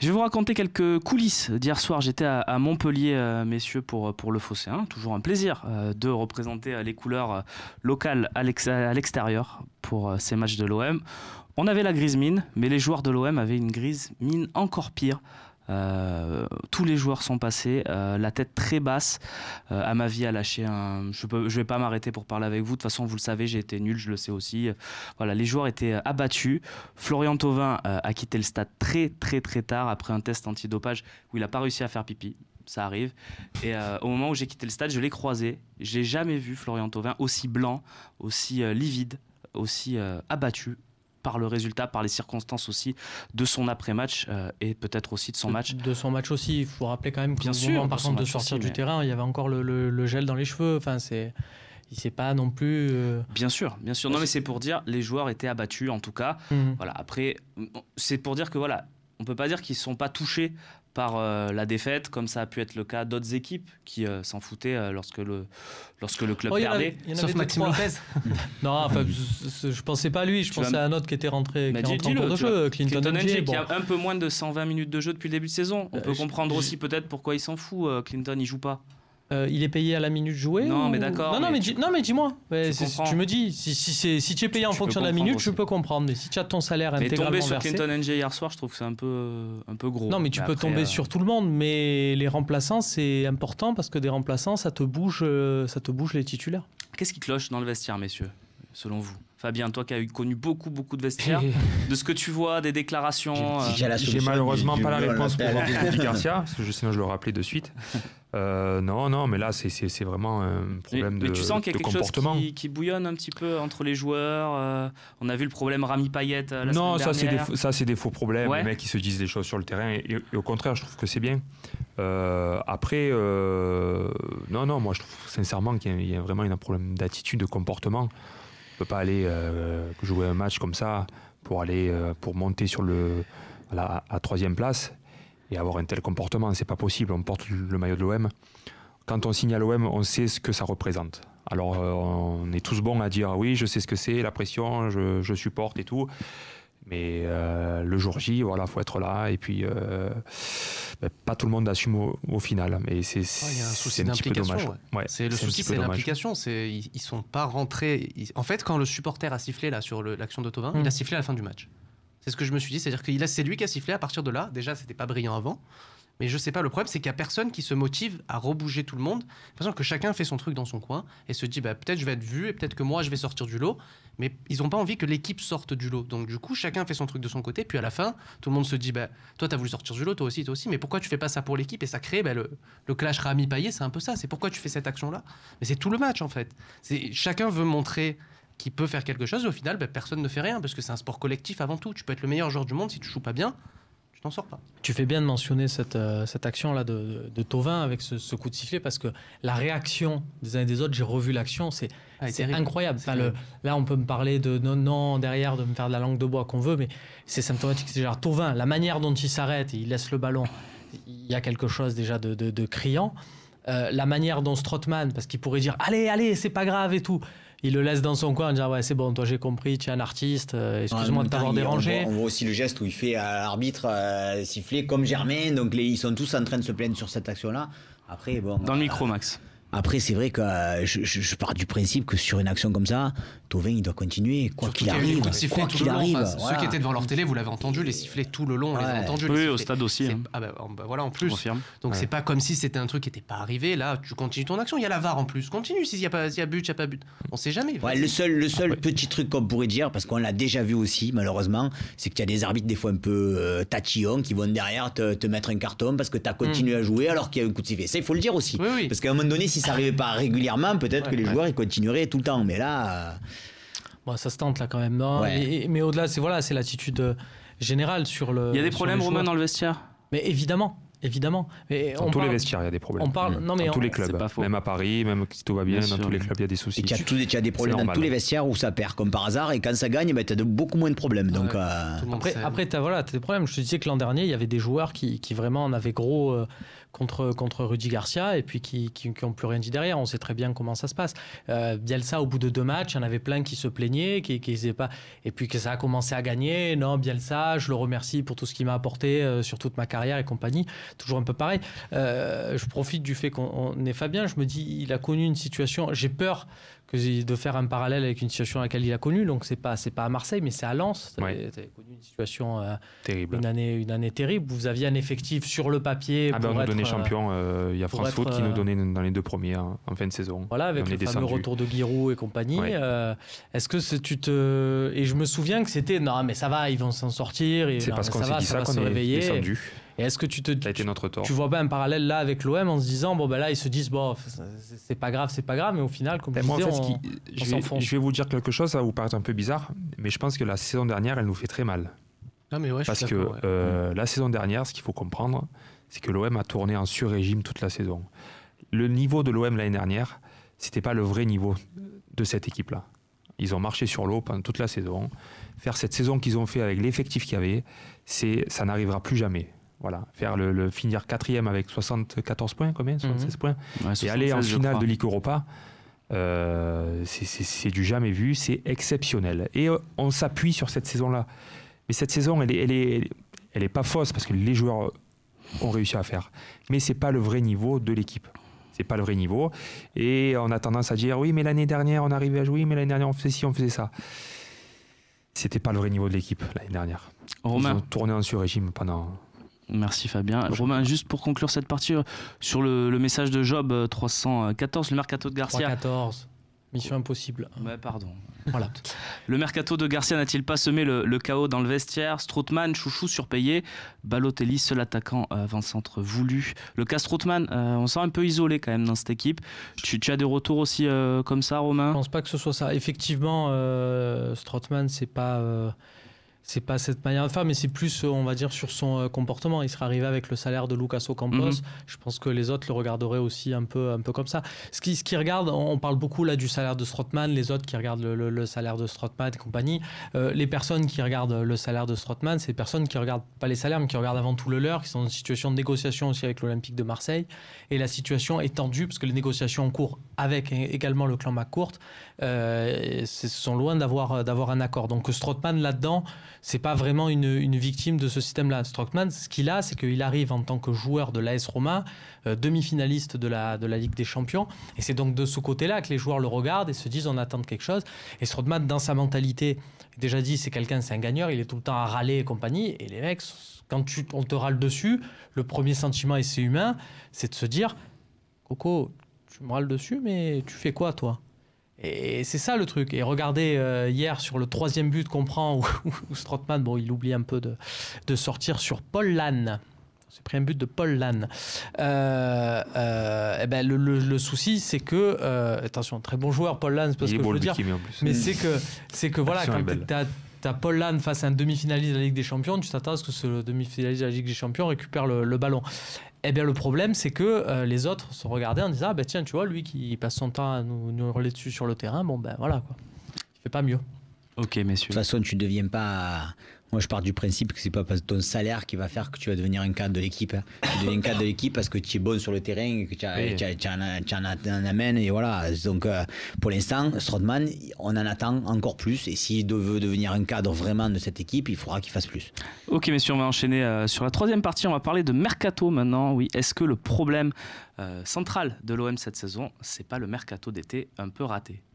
Je vais vous raconter quelques coulisses d'hier soir. J'étais à, Montpellier, euh, messieurs, pour, euh, pour le fossé. Toujours un plaisir euh, de représenter les couleurs locales à l'extérieur pour ces matchs de l'OM. On avait la grise mine, mais les joueurs de l'OM avaient une grise mine encore pire euh, tous les joueurs sont passés, euh, la tête très basse. à euh, ma vie, a lâché un. Je ne vais pas m'arrêter pour parler avec vous. De toute façon, vous le savez, j'ai été nul, je le sais aussi. Voilà, les joueurs étaient abattus. Florian Thauvin a quitté le stade très, très, très tard après un test antidopage où il n'a pas réussi à faire pipi ça arrive. Et au moment où j'ai quitté le stade, je l'ai croisé. J'ai jamais vu Florian Thauvin aussi blanc, aussi livide, aussi abattu par le résultat, par les circonstances aussi de son après-match euh, et peut-être aussi de son match. De son match aussi, il faut rappeler quand même bien sûr, moment, par de sortir du terrain, il y avait encore le, gel dans les cheveux. Enfin, c'est il sait pas non plus. Euh, bien sûr, bien sûr. Non, mais c'est pour dire les joueurs étaient abattus en tout cas. Mhm. Voilà. Après, c'est pour dire que voilà, on peut pas dire qu'ils sont pas touchés par euh, la défaite, comme ça a pu être le cas d'autres équipes qui euh, s'en foutaient euh, lorsque, le, lorsque le club perdait. Sauf Maxime Lopez. non, je, pensais pas à lui, je pensais à un autre qui était rentré, qui de a un peu moins de 120 minutes de jeu depuis le début de saison. On peut comprendre aussi peut-être pourquoi il s'en fout, Clinton, il joue pas. Euh, il est payé à la minute jouée Non, mais d'accord. Non, mais, dis-moi. Tu, me dis, si, tu es payé en fonction de la minute, je peux comprendre. Mais si tu as ton salaire mais intégralement versé... Mais tomber sur Clinton nj hier soir, je trouve que c'est un peu, euh, gros. Non, mais tu peux tomber euh, sur tout le monde. Mais les remplaçants, c'est important parce que des remplaçants, ça te bouge, ça te bouge les titulaires. Qu'est-ce qui cloche dans le vestiaire, messieurs, selon vous Fabien, toi qui as connu beaucoup, beaucoup de vestiaires, de ce que tu vois, des déclarations... J'ai malheureusement pas la réponse pour Garcia, parce que je, sinon je le rappelais de suite. Euh, non, non, mais là, c'est vraiment un problème de comportement. Mais tu sens qu'il y a quelque chose qui, bouillonne un petit peu entre les joueurs. Euh, on a vu le problème Rami Payet euh, la Non, ça, c'est des, des, faux problèmes. Les mecs, ils se disent des choses sur le terrain. Et, au contraire, je trouve que c'est bien. après, non, non, moi, je trouve sincèrement qu'il y, a vraiment un problème d'attitude, de comportement. On ne peut pas aller jouer un match comme ça pour, aller, pour monter sur le, à la à troisième place et avoir un tel comportement. C'est pas possible. On porte le maillot de l'OM. Quand on signe à l'OM, on sait ce que ça représente. Alors, euh, on est tous bons à dire oui, je sais ce que c'est, la pression, je, supporte et tout. Mais euh, le jour J, voilà, faut être là. Et puis, euh, ben, pas tout le monde assume au, final. Mais c'est un, un, petit peu dommage. c'est le souci, c'est l'implication. Ils, ils sont pas rentrés. En fait, quand le supporter a sifflé là sur l'action de Tovin, mm. il a sifflé à la fin du match. C'est ce que je me suis dit, c'est-à-dire que c'est lui qui a sifflé à partir de là. Déjà, c'était pas brillant avant, mais je sais pas. Le problème, c'est qu'il n'y a personne qui se motive à rebouger tout le monde. parce que chacun fait son truc dans son coin et se dit, bah peut-être je vais être vu et peut-être que moi je vais sortir du lot. Mais ils n'ont pas envie que l'équipe sorte du lot. Donc du coup, chacun fait son truc de son côté. Puis à la fin, tout le monde se dit, bah toi as voulu sortir du lot, toi aussi, toi aussi. Mais pourquoi tu fais pas ça pour l'équipe Et ça crée bah, le, le clash Rami Payet, c'est un peu ça. C'est pourquoi tu fais cette action là. Mais c'est tout le match en fait. C'est chacun veut montrer qui peut faire quelque chose, et au final, bah, personne ne fait rien, parce que c'est un sport collectif avant tout. Tu peux être le meilleur joueur du monde si tu joues pas bien. Tu t'en sors pas. Tu fais bien de mentionner cette, euh, action-là de, de, Tovin avec ce, coup de sifflet parce que la réaction des uns et des autres, j'ai revu l'action, c'est ah, incroyable. là, on peut me parler de non, non, derrière, de me faire de la langue de bois qu'on veut, mais c'est symptomatique. C'est genre Tovin, la manière dont il s'arrête il laisse le ballon, il y a quelque chose déjà de, de criant. Euh, la manière dont Strotman, parce qu'il pourrait dire allez, allez, c'est pas grave et tout. Il le laisse dans son coin en disant ouais c'est bon toi j'ai compris tu es un artiste euh, excuse-moi de t'avoir dérangé. On voit, aussi le geste où il fait à euh, l'arbitre siffler comme Germain donc ils sont tous en train de se plaindre sur cette action là. Après bon. Dans le micro Max. Après, c'est vrai que euh, je, je, pars du principe que sur une action comme ça, Tovin, il doit continuer, quoi qu'il arrive. Quoi qu'il arrive. Ceux qui étaient devant leur télé, vous l'avez entendu, les sifflets tout le long, on les a entendus. Oui, au stade aussi. Hein. Ah bah, bah, voilà, en plus. Donc c'est pas comme si c'était un truc qui n'était pas arrivé. Là, tu continues ton action, il y a la VAR en plus. Continue, s'il y, a pas, y a but, il n'y a pas but. On sait jamais. Ouais, le seul, le seul ah petit truc qu'on pourrait dire, parce qu'on l'a déjà vu aussi, malheureusement, c'est qu'il y a des arbitres des fois un peu euh, qui vont derrière te, te, mettre un carton parce que tu as continué hmm. à jouer alors qu'il y a un coup de sifflet. Ça, il faut le dire aussi. Oui, Parce qu'à un moment donné, si ça arrivait pas régulièrement, peut-être que les joueurs ils continueraient tout le temps. Mais là. Bon, ça se tente là quand même, non Mais au-delà, c'est voilà, c'est l'attitude euh, générale sur le. Il y a des problèmes, Romain, dans le vestiaire Mais évidemment. Évidemment. Mais dans tous les vestiaires, il y a des problèmes. On parle, mmh. non, mais dans tous les clubs. Même à Paris, même si tout va bien, dans tous les clubs, il y a des soucis. Et il y, a des problèmes dans tous les vestiaires où ça perd, comme par hasard. Et quand ça gagne, bah, ben, tu as de beaucoup moins de problèmes. donc, euh, Après, tu as, des problèmes. Je te disais que l'an dernier, il y avait des joueurs qui, qui vraiment en avaient gros euh, contre, contre Rudy Garcia et puis qui n'ont plus rien dit derrière. On sait très bien comment ça se passe. Euh, Bielsa, au bout de deux matchs, il y en avait plein qui se plaignaient, qui, qui pas. Et puis que ça a commencé à gagner. Non, Bielsa, je le remercie pour tout ce qu'il m'a apporté sur toute ma carrière et compagnie toujours un peu pareil. Euh, je profite du fait qu'on est Fabien. Je me dis, il a connu une situation. J'ai peur que de faire un parallèle avec une situation à laquelle il a connu. Donc c'est pas c'est pas à Marseille, mais c'est à Lens. Tu ouais. connu une situation euh, terrible, une année une année terrible. Vous aviez un effectif sur le papier. Ah ben on nous donnait euh, champion. il y a France Foot qui nous donnait dans les deux premières hein, en fin de saison. Voilà avec le fameux retour de Giroud et compagnie. Est-ce que tu te et je me souviens que c'était non mais ça va, ils vont s'en sortir. C'est parce qu'on s'est dit ça, qu'on est et est-ce que tu te notre Tu vois pas un parallèle là avec l'OM en se disant bon ben là ils se disent bon c'est pas grave c'est pas grave mais au final comme je, disais, je, vais, vous dire quelque chose ça va vous paraître un peu bizarre mais je pense que la saison dernière elle nous fait très mal. Parce que euh, mm. la saison dernière, ce qu'il faut comprendre, c'est que l'OM a tourné en sur-régime toute la saison. Le niveau de l'OM l'année dernière, c'était pas le vrai niveau de cette équipe-là. Ils ont marché sur l'eau pendant toute la saison. Faire cette saison qu'ils ont fait avec l'effectif qu'il y avait, c'est ça n'arrivera plus jamais. Voilà, faire le, finir quatrième avec 74 points, combien 76 mhm. points. et aller en finale de Ligue Europa, euh, c'est du jamais vu, c'est exceptionnel. Et euh, on s'appuie sur cette saison-là. Mais cette saison, elle n'est elle est, elle est pas fausse parce que les joueurs ont réussi à faire. Mais c'est pas le vrai niveau de l'équipe. C'est pas le vrai niveau. Et on a tendance à dire oui, mais l'année dernière, on arrivait à jouer, mais l'année dernière, on faisait ci, on faisait ça. C'était pas le vrai niveau de l'équipe l'année dernière. Ils ont tourné en sur-régime pendant, Merci Fabien. Romain, juste pour conclure cette partie, euh, sur le, message de Job 314, euh, le mercato de Garcia. 314. Mission impossible. Ouais, pardon. Voilà. Le mercato de Garcia n'a-t-il pas semé le, chaos dans le vestiaire Stroutman, chouchou surpayé. Balotelli, seul attaquant euh, avant-centre voulu. Le cas Stroutman, on sent un peu isolé quand même dans cette équipe. Tu, as des retours aussi comme ça, Romain Je pense pas que ce soit ça. Effectivement, euh, Stroutman, c'est pas c'est pas cette manière de faire, mais c'est plus, euh, on va dire, sur son euh, comportement. Il serait arrivé avec le salaire de Lucas Ocampos. Mhm. Je pense que les autres le regarderaient aussi un peu, un peu comme ça. Ce qui, ce qui regarde, on parle beaucoup là du salaire de Strottmann, les autres qui regardent le, salaire de Strottmann et compagnie. Euh, les personnes qui regardent le salaire de Strottmann, c'est des personnes qui regardent pas les salaires, mais qui regardent avant tout le leur, qui sont en situation de négociation aussi avec l'Olympique de Marseille. Et la situation est tendue, parce que les négociations en cours avec hein, également le clan McCourt sont loin d'avoir un accord. Donc Strottmann là-dedans, c'est pas vraiment une, victime de ce système-là. Strockman, ce qu'il a, c'est qu'il arrive en tant que joueur de l'AS Roma, euh, demi-finaliste de la, Ligue des Champions. Et c'est donc de ce côté-là que les joueurs le regardent et se disent on attend quelque chose. Et Strockman, dans sa mentalité, déjà dit c'est quelqu'un, c'est un gagneur, il est tout le temps à râler et compagnie. Et les mecs, quand tu, on te râle dessus, le premier sentiment, et c'est humain, c'est de se dire Coco, tu me râles dessus, mais tu fais quoi toi et c'est ça le truc. Et regardez euh, hier sur le troisième but qu'on prend, où, où, bon, il oublie un peu de, de sortir sur Paul Lannes. C'est pris un but de Paul Lann. Euh, euh, eh ben le, souci, c'est que. attention, très bon joueur, Paul Lannes, parce que je veux dire. Mais c'est que, c'est que voilà, quand tu as, Paul Lann face à un demi-finaliste de la Ligue des Champions, tu t'attends à ce que ce demi-finaliste de la Ligue des Champions récupère le ballon. Eh bien, le problème, c'est que euh, les autres se regardaient en disant ah, ben tiens, tu vois, lui qui passe son temps à nous, nous dessus sur le terrain, bon ben voilà quoi. Il fait pas mieux. Ok, messieurs. De toute façon, tu ne deviens pas moi, je pars du principe que c'est pas ton salaire qui va faire que tu vas devenir un cadre de l'équipe. Hein. Tu deviens un cadre de l'équipe parce que tu es bon sur le terrain et que tu, en, amènes. voilà. Donc, euh, pour l'instant, Strothman, on en attend encore plus. Et s'il veut devenir un cadre vraiment de cette équipe, il faudra qu'il fasse plus. Ok, messieurs, on va enchaîner euh, sur la troisième partie. On va parler de mercato maintenant. Oui, est-ce que le problème euh, central de l'OM cette saison, c'est pas le mercato d'été un peu raté